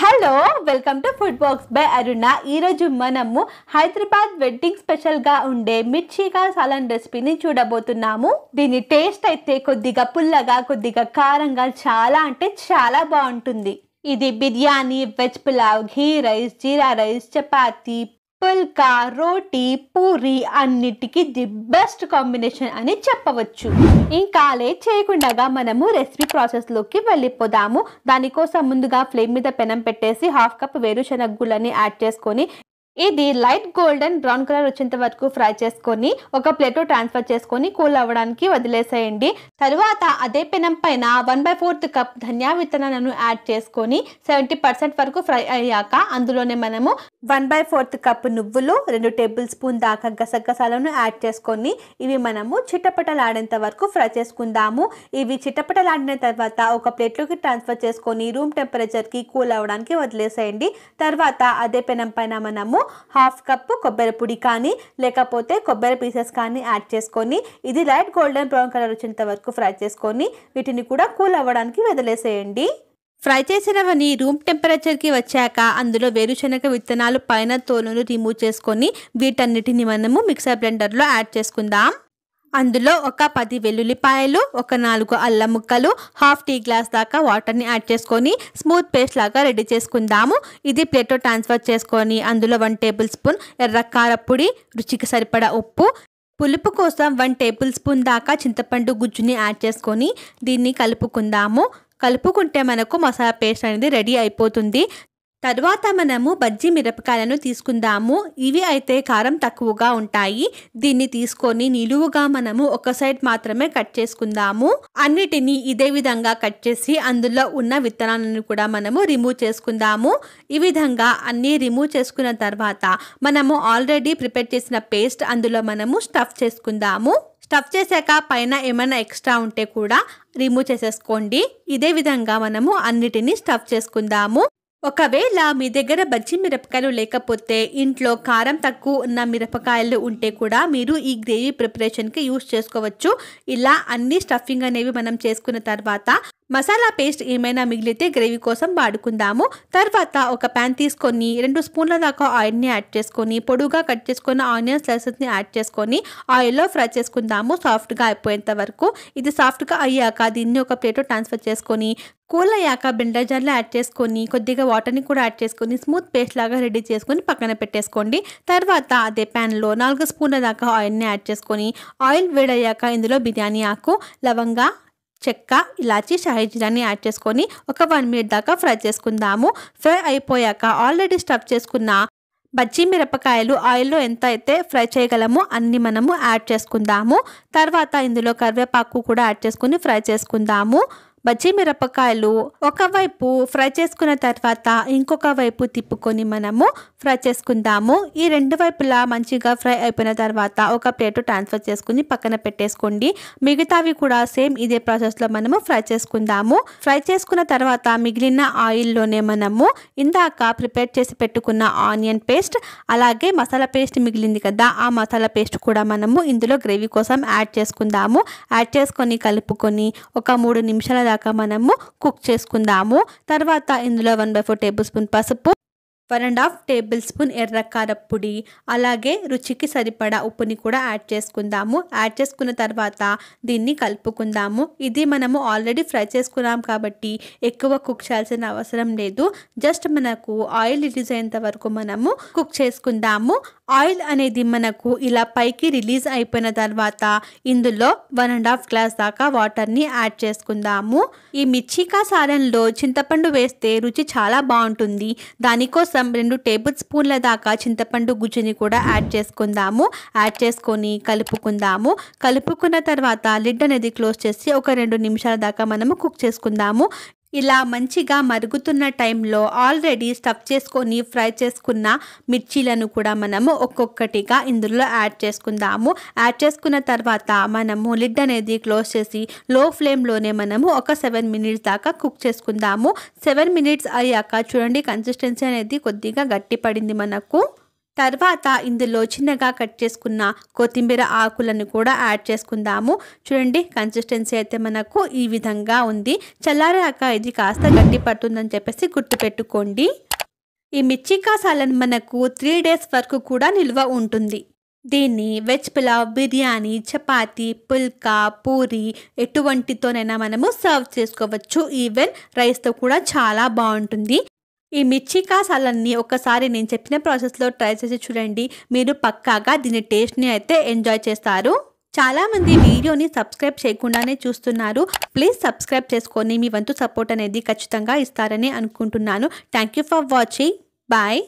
hello welcome to food box by Aruna ఈరోజు మనము Hyderabad wedding స్పెషల్గా ఉండే మిర్చిగా సాలన్ రెసిపీని చూడబోతున్నాము దీని టేస్ట్ అయితే కొద్దిగా పుల్లగా కొద్దిగా కారంగా చాలా అంటే చాలా బాగుంటుంది ఇది biryani veg pulao ghee rice jeera rice chapati pulka roti puri అన్నిటికీ ది బెస్ట్ కాంబినేషన్ అని చెప్పవచ్చు ఇంకా లే చేయకుండా మనము రెసిపీ ప్రాసెస్ లోకి వెళ్ళిపోదాము దానికోసం ముందుగా ఫ్లేమ్ మీద పెనం పెట్టేసి హాఫ్ కప్ వేరుశనగ గుళ్ళని యాడ్ చేసుకొని ఇది లైట్ గోల్డెన్ బ్రౌన్ కలర్ వచ్చేంత వరకు ఫ్రై చేసుకొని ఒక ప్లేట్లో ట్రాన్స్ఫర్ చేసుకొని కూల్ అవ్వడానికి వదిలేసేయండి తరువాత అదే పెనం పైన వన్ బై ఫోర్త్ కప్ ధనియా విత్తనాలను యాడ్ చేసుకొని సెవెంటీ పర్సెంట్ వరకు ఫ్రై అయ్యాక అందులోనే మనము వన్ బై ఫోర్త్ కప్ నువ్వులు రెండు టేబుల్ స్పూన్ దాకా గసగసాలను యాడ్ చేసుకొని ఇవి మనము చిట్టపటలాడేంత వరకు ఫ్రై చేసుకుందాము ఇవి చిట్టపటలాడిన తర్వాత ఒక ప్లేట్లోకి ట్రాన్స్ఫర్ చేసుకొని రూమ్ టెంపరేచర్కి కూల్ అవ్వడానికి వదిలేసేయండి తర్వాత అదే పెనం పైన మనము హాఫ్ కప్పు కొబ్బరి పొడి కానీ లేకపోతే కొబ్బరి పీసెస్ కానీ యాడ్ చేసుకొని ఇది లైట్ గోల్డెన్ బ్రౌన్ కలర్ వచ్చేంత వరకు ఫ్రై చేసుకొని వీటిని కూడా కూల్ అవ్వడానికి వదిలేసేయండి ఫ్రై చేసినవని రూమ్ టెంపరేచర్కి వచ్చాక అందులో వేరుశనగ విత్తనాలు పైన తోలును రిమూవ్ చేసుకొని వీటన్నిటిని మనము మిక్సర్ బ్లెండర్లో యాడ్ చేసుకుందాం అందులో ఒక పది వెల్లుల్లిపాయలు ఒక నాలుగు అల్లం ముక్కలు హాఫ్ టీ గ్లాస్ దాకా వాటర్ని యాడ్ చేసుకొని స్మూత్ పేస్ట్ లాగా రెడీ చేసుకుందాము ఇది ప్లేటో ట్రాన్స్ఫర్ చేసుకొని అందులో వన్ టేబుల్ స్పూన్ ఎర్ర పొడి రుచికి సరిపడా ఉప్పు పులుపు కోసం వన్ టేబుల్ స్పూన్ దాకా చింతపండు గుజ్జుని యాడ్ చేసుకొని దీన్ని కలుపుకుందాము కలుపుకుంటే మనకు మసాలా పేస్ట్ అనేది రెడీ అయిపోతుంది తర్వాత మనము బజ్జీ మిరపకాయలను తీసుకుందాము ఇవి అయితే కారం తక్కువగా ఉంటాయి దీన్ని తీసుకొని నిలువుగా మనము ఒక సైడ్ మాత్రమే కట్ చేసుకుందాము అన్నిటినీ ఇదే విధంగా కట్ చేసి అందులో ఉన్న విత్తనాలను కూడా మనము రిమూవ్ చేసుకుందాము ఈ విధంగా అన్నీ రిమూవ్ చేసుకున్న తర్వాత మనము ఆల్రెడీ ప్రిపేర్ చేసిన పేస్ట్ అందులో మనము స్టఫ్ చేసుకుందాము స్టఫ్ చేశాక పైన ఏమైనా ఎక్స్ట్రా ఉంటే కూడా రిమూవ్ చేసేసుకోండి ఇదే విధంగా మనము అన్నిటినీ స్టఫ్ చేసుకుందాము ఒకవేళ మీ దగ్గర బజ్జి మిరపకాయలు లేకపోతే ఇంట్లో కారం తక్కువ ఉన్న మిరపకాయలు ఉంటే కూడా మీరు ఈ గ్రేవీ ప్రిపరేషన్కి యూస్ చేసుకోవచ్చు ఇలా అన్ని స్టఫింగ్ అనేవి మనం చేసుకున్న తర్వాత మసాలా పేస్ట్ ఏమైనా మిగిలితే గ్రేవీ కోసం వాడుకుందాము తర్వాత ఒక ప్యాన్ తీసుకొని రెండు స్పూన్ల దాకా ఆయిల్ని యాడ్ చేసుకొని పొడుగా కట్ చేసుకున్న ఆనియన్ స్లైసెస్ని యాడ్ చేసుకొని ఆయిల్లో ఫ్రై చేసుకుందాము సాఫ్ట్గా అయిపోయేంత వరకు ఇది సాఫ్ట్గా అయ్యాక దీన్ని ఒక ప్లేట్లో ట్రాన్స్ఫర్ చేసుకొని కూల్ అయ్యాక బిండర్ జార్లో యాడ్ చేసుకొని కొద్దిగా వాటర్ని కూడా యాడ్ చేసుకొని స్మూత్ పేస్ట్ లాగా రెడీ చేసుకొని పక్కన పెట్టేసుకోండి తర్వాత అదే ప్యాన్లో నాలుగు స్పూన్ల దాకా ఆయిల్ని యాడ్ చేసుకొని ఆయిల్ వేడయ్యాక ఇందులో బిర్యానీ ఆకు లవంగా చెక్క ఇలాచి జీరాని యాడ్ చేసుకొని ఒక వన్ మినిట్ దాకా ఫ్రై చేసుకుందాము ఫ్రై అయిపోయాక ఆల్రెడీ స్టఫ్ చేసుకున్న బజ్జీ మిరపకాయలు ఆయిల్లో ఎంత అయితే ఫ్రై చేయగలమో అన్ని మనము యాడ్ చేసుకుందాము తర్వాత ఇందులో కరివేపాకు కూడా యాడ్ చేసుకుని ఫ్రై చేసుకుందాము బజ్జీ మిరపకాయలు ఒకవైపు ఫ్రై చేసుకున్న తర్వాత ఇంకొక వైపు తిప్పుకొని మనము ఫ్రై చేసుకుందాము ఈ రెండు వైపులా మంచిగా ఫ్రై అయిపోయిన తర్వాత ఒక ప్లేట్ ట్రాన్స్ఫర్ చేసుకుని పక్కన పెట్టేసుకోండి మిగతావి కూడా సేమ్ ఇదే ప్రాసెస్లో మనము ఫ్రై చేసుకుందాము ఫ్రై చేసుకున్న తర్వాత మిగిలిన ఆయిల్లోనే మనము ఇందాక ప్రిపేర్ చేసి పెట్టుకున్న ఆనియన్ పేస్ట్ అలాగే మసాలా పేస్ట్ మిగిలింది కదా ఆ మసాలా పేస్ట్ కూడా మనము ఇందులో గ్రేవీ కోసం యాడ్ చేసుకుందాము యాడ్ చేసుకొని కలుపుకొని ఒక మూడు నిమిషాల దాకా మనము కుక్ చేసుకుందాము తర్వాత ఇందులో one by four tablespoon పసుపు one and half tablespoon ఎర్రకారపు పొడి అలాగే రుచికి సరిపడా ఉప్పుని కూడా యాడ్ చేసుకుందాము యాడ్ చేసుకున్న తర్వాత దీన్ని కలుపుకుందాము ఇది మనము ఆల్రెడీ ఫ్రై చేసుకున్నాం కాబట్టి ఎక్కువ కుక్ చేయాల్సిన అవసరం లేదు జస్ట్ మనకు ఆయిల్ రిలీజ్ అయ్యేంత వరకు మనము కుక్ చేసుకుందాము ఆయిల్ అనేది మనకు ఇలా పైకి రిలీజ్ అయిపోయిన తర్వాత ఇందులో వన్ అండ్ హాఫ్ గ్లాస్ దాకా వాటర్ని యాడ్ చేసుకుందాము ఈ మిర్చికా సారంలో చింతపండు వేస్తే రుచి చాలా బాగుంటుంది దానికోసం రెండు టేబుల్ స్పూన్ల దాకా చింతపండు గుజ్జుని కూడా యాడ్ చేసుకుందాము యాడ్ చేసుకొని కలుపుకుందాము కలుపుకున్న తర్వాత లిడ్ అనేది క్లోజ్ చేసి ఒక రెండు నిమిషాల దాకా మనము కుక్ చేసుకుందాము ఇలా మంచిగా మరుగుతున్న టైంలో ఆల్రెడీ స్టఫ్ చేసుకొని ఫ్రై చేసుకున్న మిర్చీలను కూడా మనము ఒక్కొక్కటిగా ఇందులో యాడ్ చేసుకుందాము యాడ్ చేసుకున్న తర్వాత మనము లిడ్ అనేది క్లోజ్ చేసి లో ఫ్లేమ్లోనే మనము ఒక సెవెన్ మినిట్స్ దాకా కుక్ చేసుకుందాము సెవెన్ మినిట్స్ అయ్యాక చూడండి కన్సిస్టెన్సీ అనేది కొద్దిగా గట్టి పడింది మనకు తర్వాత ఇందులో చిన్నగా కట్ చేసుకున్న కొత్తిమీర ఆకులను కూడా యాడ్ చేసుకుందాము చూడండి కన్సిస్టెన్సీ అయితే మనకు ఈ విధంగా ఉంది చల్లారాక ఇది కాస్త గట్టి పడుతుందని చెప్పేసి గుర్తుపెట్టుకోండి ఈ మిర్చి కాసాలను మనకు త్రీ డేస్ వరకు కూడా నిల్వ ఉంటుంది దీన్ని వెజ్ పులావ్ బిర్యానీ చపాతి పుల్కా పూరి ఎటువంటితోనైనా మనము సర్వ్ చేసుకోవచ్చు ఈవెన్ రైస్తో కూడా చాలా బాగుంటుంది ఈ మిర్చి కాసాలన్నీ ఒకసారి నేను చెప్పిన ప్రాసెస్లో ట్రై చేసి చూడండి మీరు పక్కాగా దీని టేస్ట్ని అయితే ఎంజాయ్ చేస్తారు చాలామంది వీడియోని సబ్స్క్రైబ్ చేయకుండానే చూస్తున్నారు ప్లీజ్ సబ్స్క్రైబ్ చేసుకొని మీ వంతు సపోర్ట్ అనేది ఖచ్చితంగా ఇస్తారని అనుకుంటున్నాను thank you for watching bye